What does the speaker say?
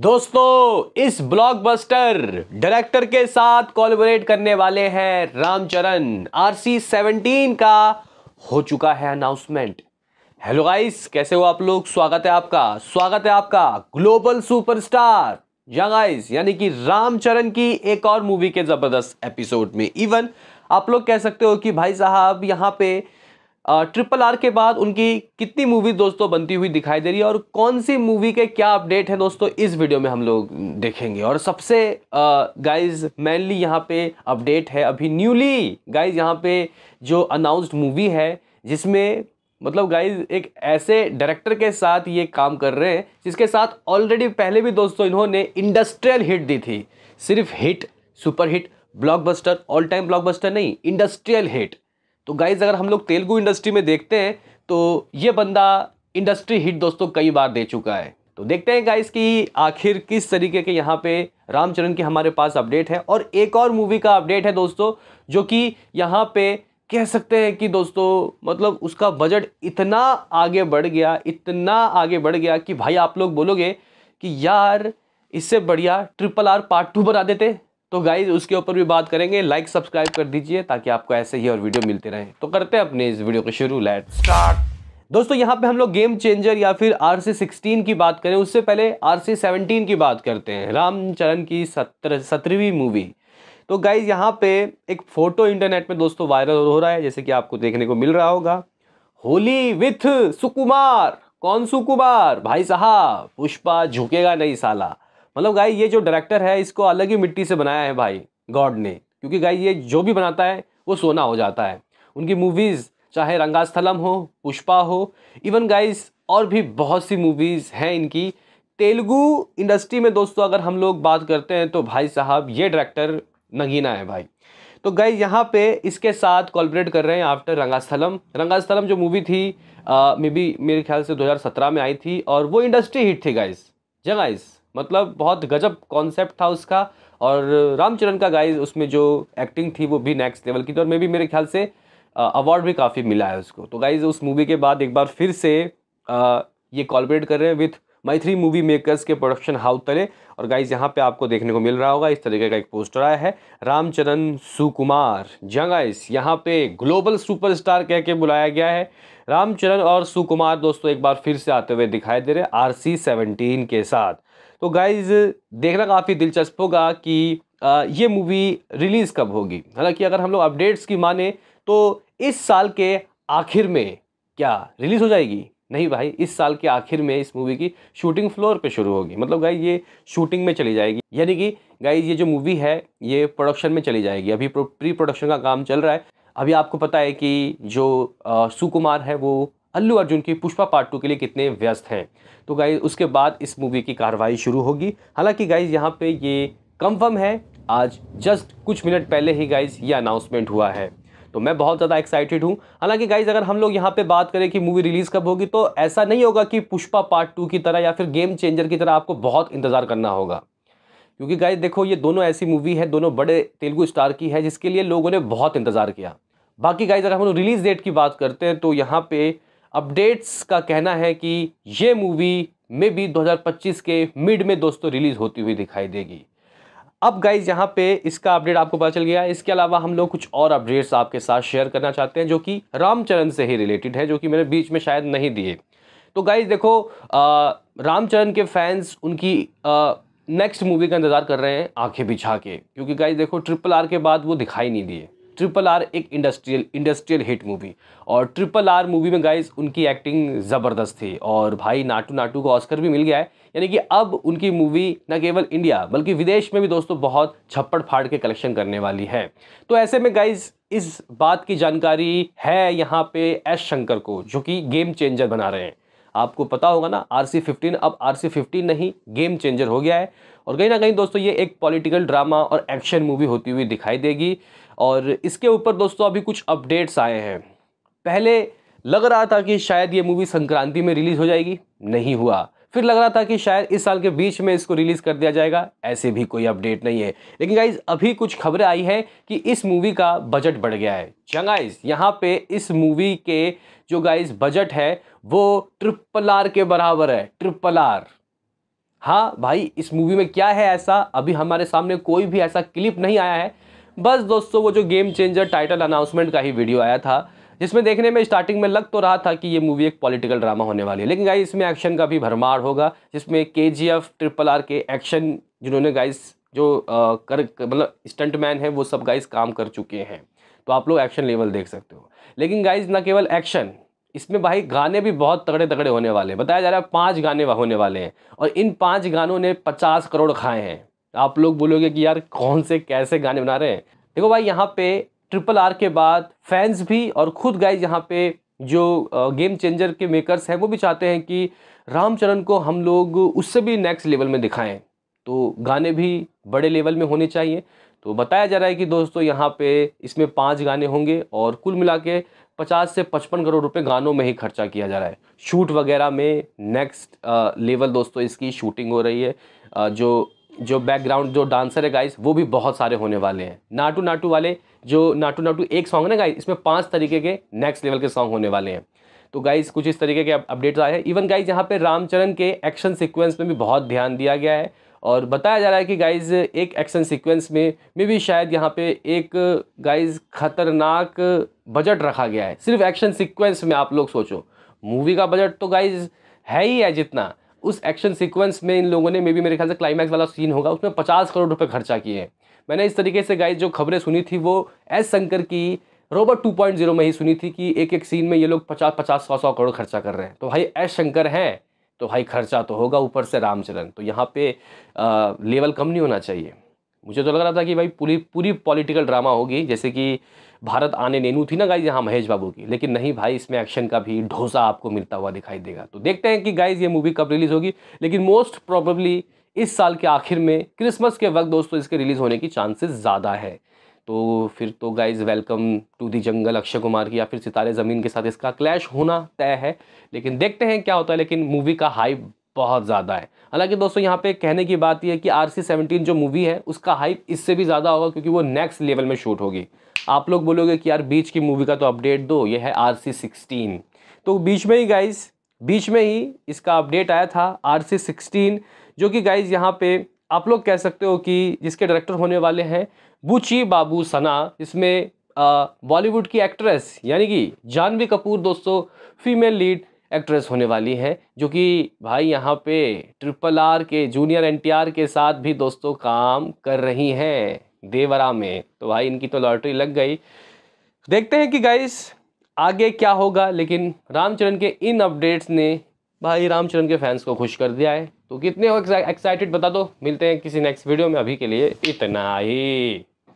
दोस्तों इस blockbuster director के साथ कोलबोरेट करने वाले हैं रामचरण आरसी 17 का हो चुका है अनाउंसमेंट हेलो गाइस कैसे हो आप लोग स्वागत है आपका स्वागत है आपका ग्लोबल सुपरस्टार यंग यानी कि रामचरण की एक और मूवी के जबरदस्त एपिसोड में इवन आप लोग कह सकते हो कि भाई साहब यहाँ पे ट्रिपल आर के बाद उनकी कितनी मूवीज दोस्तों बनती हुई दिखाई दे रही है और कौन सी मूवी के क्या अपडेट है दोस्तों इस वीडियो में हम लोग देखेंगे और सबसे गाइज मेनली यहाँ पे अपडेट है अभी न्यूली गाइज यहाँ पे जो अनाउंस्ड मूवी है जिसमें मतलब गाइज एक ऐसे डायरेक्टर के साथ ये काम कर रहे हैं जिसके साथ ऑलरेडी पहले भी दोस्तों इन्होंने इंडस्ट्रियल हिट दी थी सिर्फ hit super hit blockbuster all time blockbuster नहीं इंडस्ट्रियल हिट तो गाइज अगर हम लोग तेलुगू इंडस्ट्री में देखते हैं तो ये बंदा इंडस्ट्री हिट दोस्तों कई बार दे चुका है तो देखते हैं गाइज़ की आखिर किस तरीके के यहाँ पे रामचरण की हमारे पास अपडेट है और एक और मूवी का अपडेट है दोस्तों जो कि यहाँ पे कह सकते हैं कि दोस्तों मतलब उसका बजट इतना आगे बढ़ गया इतना आगे बढ़ गया कि भाई आप लोग बोलोगे कि यार इससे बढ़िया ट्रिपल आर पार्ट टू बना देते तो गाइज उसके ऊपर भी बात करेंगे लाइक सब्सक्राइब कर दीजिए ताकि आपको ऐसे ही और वीडियो मिलते रहे तो करते हैं अपने इस वीडियो को शुरू लेट स्टार्ट दोस्तों यहाँ पे हम लोग गेम चेंजर या फिर आर सी सिक्सटीन की बात करें उससे पहले आर सी सेवनटीन की बात करते हैं रामचरण की सत्रह सत्रहवीं मूवी तो गाइज यहाँ पे एक फ़ोटो इंटरनेट में दोस्तों वायरल हो रहा है जैसे कि आपको देखने को मिल रहा होगा होली विथ सुकुमार कौन सुकुमार भाई साहब पुष्पा झुकेगा नहीं साला मतलब गाई ये जो डायरेक्टर है इसको अलग ही मिट्टी से बनाया है भाई गॉड ने क्योंकि गाई ये जो भी बनाता है वो सोना हो जाता है उनकी मूवीज़ चाहे रंगास्थलम हो पुष्पा हो इवन गाइस और भी बहुत सी मूवीज़ हैं इनकी तेलुगु इंडस्ट्री में दोस्तों अगर हम लोग बात करते हैं तो भाई साहब ये डायरेक्टर नगीना है भाई तो गई यहाँ पे इसके साथ कॉलपरेट कर रहे हैं आफ्टर रंगास्थलम रंगास्थलम जो मूवी थी मे बी मेरे ख्याल से 2017 में आई थी और वो इंडस्ट्री हिट थी गाइस जय गाइस मतलब बहुत गजब कॉन्सेप्ट था उसका और रामचरण का गाइस उसमें जो एक्टिंग थी वो भी नेक्स्ट लेवल की थी और मे भी मेरे ख्याल से अवार्ड भी काफ़ी मिला है उसको तो गाइज उस मूवी के बाद एक बार फिर से आ, ये कॉलबरेट कर रहे हैं विथ मैथ्री मूवी मेकर्स के प्रोडक्शन हाउस तले और गाइज यहाँ पे आपको देखने को मिल रहा होगा इस तरीके का एक पोस्टर आया है रामचरण सुकुमार जहाँ गाइज यहाँ पे ग्लोबल सुपरस्टार कह के बुलाया गया है रामचरण और सुकुमार दोस्तों एक बार फिर से आते हुए दिखाई दे रहे आर सी सेवनटीन के साथ तो गाइज देखना काफ़ी दिलचस्प होगा कि ये मूवी रिलीज़ कब होगी हालांकि अगर हम लोग अपडेट्स की माने तो इस साल के आखिर में क्या रिलीज़ हो जाएगी नहीं भाई इस साल के आखिर में इस मूवी की शूटिंग फ्लोर पे शुरू होगी मतलब गाइज ये शूटिंग में चली जाएगी यानी कि गाइज ये जो मूवी है ये प्रोडक्शन में चली जाएगी अभी प्री प्रोडक्शन का काम चल रहा है अभी आपको पता है कि जो सुकुमार है वो अल्लू अर्जुन की पुष्पा पार्ट टू के लिए कितने व्यस्त हैं तो गाइज उसके बाद इस मूवी की कार्रवाई शुरू होगी हालांकि गाइज यहाँ पे ये कंफर्म है आज जस्ट कुछ मिनट पहले ही गाइज ये अनाउंसमेंट हुआ है तो मैं बहुत ज़्यादा एक्साइटेड हूँ हालांकि गाइज अगर हम लोग यहाँ पे बात करें कि मूवी रिलीज़ कब होगी तो ऐसा नहीं होगा कि पुष्पा पार्ट टू की तरह या फिर गेम चेंजर की तरह आपको बहुत इंतज़ार करना होगा क्योंकि गाइज देखो ये दोनों ऐसी मूवी है दोनों बड़े तेलुगु स्टार की है जिसके लिए लोगों ने बहुत इंतज़ार किया बाकी गाइज अगर हम लोग रिलीज़ डेट की बात करते हैं तो यहाँ पर अपडेट्स का कहना है कि ये मूवी मे बी 2025 के मिड में दोस्तों रिलीज़ होती हुई दिखाई देगी अब गाइज यहाँ पे इसका अपडेट आपको पता चल गया इसके अलावा हम लोग कुछ और अपडेट्स आपके साथ शेयर करना चाहते हैं जो कि रामचरण से ही रिलेटेड है जो कि मैंने बीच में शायद नहीं दिए तो गाइज देखो रामचरण के फैंस उनकी नेक्स्ट मूवी का इंतज़ार कर रहे हैं आंखें बिछा के क्योंकि गाइज देखो ट्रिपल आर के बाद वो दिखाई नहीं दिए ट्रिपल आर एक इंडस्ट्रियल इंडस्ट्रियल हिट मूवी और ट्रिपल आर मूवी में गाइज उनकी एक्टिंग ज़बरदस्त थी और भाई नाटू नाटू को ऑस्कर भी मिल गया है यानी कि अब उनकी मूवी न केवल इंडिया बल्कि विदेश में भी दोस्तों बहुत छप्पड़ फाड़ के कलेक्शन करने वाली है तो ऐसे में गाइज इस बात की जानकारी है यहाँ पे एस शंकर को जो कि गेम चेंजर बना रहे हैं आपको पता होगा ना आर सी फिफ्टीन अब आर सी फिफ्टीन नहीं गेम चेंजर हो गया है और कहीं ना कहीं दोस्तों ये एक पॉलिटिकल ड्रामा और एक्शन मूवी होती हुई दिखाई देगी और इसके ऊपर दोस्तों अभी कुछ अपडेट्स आए हैं पहले लग रहा था कि शायद ये मूवी संक्रांति में रिलीज़ हो जाएगी नहीं हुआ फिर लग रहा था कि शायद इस साल के बीच में इसको रिलीज़ कर दिया जाएगा ऐसे भी कोई अपडेट नहीं है लेकिन गाइज अभी कुछ खबरें आई हैं कि इस मूवी का बजट बढ़ गया है चंगाइज यहाँ पे इस मूवी के जो गाइज बजट है वो ट्रिपल आर के बराबर है ट्रिपल आर हाँ भाई इस मूवी में क्या है ऐसा अभी हमारे सामने कोई भी ऐसा क्लिप नहीं आया है बस दोस्तों वो जो गेम चेंजर टाइटल अनाउंसमेंट का ही वीडियो आया था जिसमें देखने में स्टार्टिंग में लग तो रहा था कि ये मूवी एक पॉलिटिकल ड्रामा होने वाली है लेकिन गाइस इसमें एक्शन का भी भरमार होगा जिसमें K G F triple R के एक्शन जिन्होंने गाइस जो आ, कर मतलब स्टंटमैन है वो सब गाइस काम कर चुके हैं तो आप लोग एक्शन लेवल देख सकते हो लेकिन गाइज ना केवल एक्शन इसमें भाई गाने भी बहुत तगड़े तगड़े होने वाले हैं बताया जा रहा है पाँच गाने होने वाले हैं और इन पाँच गानों ने पचास करोड़ खाए हैं आप लोग बोलोगे कि यार कौन से कैसे गाने बना रहे हैं देखो भाई यहाँ पे ट्रिपल आर के बाद फैंस भी और खुद गाइज यहाँ पे जो गेम चेंजर के मेकर्स हैं वो भी चाहते हैं कि रामचरण को हम लोग उससे भी नेक्स्ट लेवल में दिखाएं तो गाने भी बड़े लेवल में होने चाहिए तो बताया जा रहा है कि दोस्तों यहाँ पे इसमें पाँच गाने होंगे और कुल मिला के पचास से पचपन करोड़ रुपए गानों में ही खर्चा किया जा रहा है शूट वगैरह में नेक्स्ट लेवल दोस्तों इसकी शूटिंग हो रही है जो जो बैकग्राउंड जो डांसर है गाइस वो भी बहुत सारे होने वाले हैं नाटू नाटू वाले जो नाटू नाटू एक सॉन्ग है ना गाइस इसमें पांच तरीके के नेक्स्ट लेवल के सॉन्ग होने वाले हैं तो गाइस कुछ इस तरीके के अपडेट्स आए हैं इवन गाइस यहाँ पे रामचरण के एक्शन सिक्वेंस में भी बहुत ध्यान दिया गया है और बताया जा रहा है कि गाइज़ एक एक्शन सिक्वेंस में में भी शायद यहाँ पे एक गाइज़ खतरनाक बजट रखा गया है सिर्फ एक्शन सिक्वेंस में आप लोग सोचो मूवी का बजट तो गाइज है ही है जितना उस एक्शन सीक्वेंस में इन लोगों ने मे बी मेरे ख्याल से क्लाइमैक्स वाला सीन होगा उसमें पचास करोड़ रुपये खर्चा किए हैं मैंने इस तरीके से गाइज जो खबरें सुनी थी वो एस शंकर की रोबोट जीरो में ही सुनी थी कि एक एक सीन में ये लोग पचास पचास सौ सौ करोड़ खर्चा कर रहे हैं तो भाई एस शंकर हैं तो भाई खर्चा तो होगा ऊपर से रामचरण तो यहाँ पे आ, लेवल कम नहीं होना चाहिए मुझे तो लग रहा था कि भाई पूरी पूरी पॉलिटिकल ड्रामा होगी जैसे कि भारत आने नेनू थी ना गाइज यहाँ महेश बाबू की लेकिन नहीं भाई इसमें एक्शन का भी ढोसा आपको मिलता हुआ दिखाई देगा तो देखते हैं कि गाइज ये मूवी कब रिलीज़ होगी लेकिन मोस्ट प्रॉबली इस साल के आखिर में क्रिसमस के वक्त दोस्तों इसके रिलीज़ होने की चांसेस ज़्यादा है तो फिर तो guys welcome to the jungle Akshay Kumar की या फिर सितारे ज़मीन के साथ इसका क्लैश होना तय है लेकिन देखते हैं क्या होता है लेकिन मूवी का हाइप बहुत ज़्यादा है हालांकि दोस्तों यहाँ पे कहने की बात यह है कि आर सी सेवनटीन जो मूवी है उसका हाइप इससे भी ज़्यादा होगा क्योंकि वो नेक्स्ट लेवल में शूट होगी आप लोग बोलोगे कि यार बीच की मूवी का तो अपडेट दो ये है आर सी सिक्सटीन तो बीच में ही गाइज बीच में ही इसका अपडेट आया था आर सी सिक्सटीन जो कि गाइज यहाँ पे आप लोग कह सकते हो कि जिसके डायरेक्टर होने वाले हैं बुची बाबू सना इसमें बॉलीवुड की एक्ट्रेस यानी कि जानवी कपूर दोस्तों फीमेल लीड एक्ट्रेस होने वाली हैं जो कि भाई यहाँ पे ट्रिपल आर के जूनियर एन के साथ भी दोस्तों काम कर रही हैं देवरा में तो भाई इनकी तो लॉटरी लग गई देखते हैं कि गाइस आगे क्या होगा लेकिन रामचरण के इन अपडेट्स ने भाई रामचरण के फैंस को खुश कर दिया है तो कितने हो एक्साइटेड बता दो मिलते हैं किसी नेक्स्ट वीडियो में अभी के लिए इतना ही